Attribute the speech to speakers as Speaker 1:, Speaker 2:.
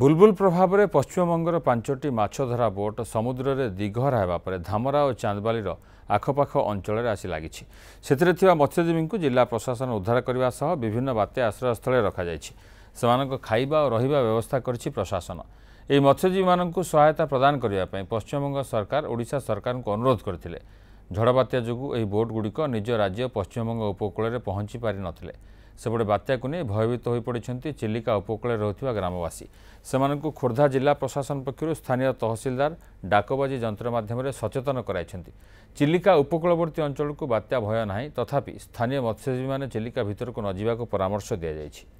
Speaker 1: ବୁଲବୁଲ ପ୍ରଭାବରେ ପଶ୍ଚିମବଙ୍ଗର ପାଞ୍ଚଟି ମାଛଧରା ବୋଟ୍ ସମୁଦ୍ରରେ ଦିଗହରା ହେବା ପରେ ଧାମରା ଓ ଚାନ୍ଦବାଲିର ଆଖପାଖ ଅଞ୍ଚଳରେ ଆସି ଲାଗିଛି ସେଥିରେ ଥିବା ମତ୍ସ୍ୟଜୀବୀଙ୍କୁ ଜିଲ୍ଲା ପ୍ରଶାସନ ଉଦ୍ଧାର କରିବା ସହ ବିଭିନ୍ନ ବାତ୍ୟା ଆଶ୍ରୟସ୍ଥଳରେ ରଖାଯାଇଛି ସେମାନଙ୍କ ଖାଇବା ଓ ରହିବା ବ୍ୟବସ୍ଥା କରିଛି ପ୍ରଶାସନ ଏହି ମତ୍ସ୍ୟଜୀବୀମାନଙ୍କୁ ସହାୟତା ପ୍ରଦାନ କରିବା ପାଇଁ ପଶ୍ଚିମବଙ୍ଗ ସରକାର ଓଡ଼ିଶା ସରକାରଙ୍କୁ ଅନୁରୋଧ କରିଥିଲେ ଝଡ଼ବାତ୍ୟା ଯୋଗୁଁ ଏହି ବୋଟ୍ଗୁଡ଼ିକ ନିଜ ରାଜ୍ୟ ପଶ୍ଚିମବଙ୍ଗ ଉପକୂଳରେ ପହଞ୍ଚି ପାରିନଥିଲେ ସେପଟେ ବାତ୍ୟାକୁ ନେଇ ଭୟଭୀତ ହୋଇପଡ଼ିଛନ୍ତି ଚିଲିକା ଉପକୂଳରେ ରହୁଥିବା ଗ୍ରାମବାସୀ ସେମାନଙ୍କୁ ଖୋର୍ଦ୍ଧା ଜିଲ୍ଲା ପ୍ରଶାସନ ପକ୍ଷରୁ ସ୍ଥାନୀୟ ତହସିଲଦାର ଡାକବାଜି ଯନ୍ତ୍ର ମାଧ୍ୟମରେ ସଚେତନ କରାଇଛନ୍ତି ଚିଲିକା ଉପକୂଳବର୍ତ୍ତୀ ଅଞ୍ଚଳକୁ ବାତ୍ୟା ଭୟ ନାହିଁ ତଥାପି ସ୍ଥାନୀୟ ମତ୍ସ୍ୟଜୀବୀମାନେ ଚିଲିକା ଭିତରକୁ ନ ଯିବାକୁ ପରାମର୍ଶ ଦିଆଯାଇଛି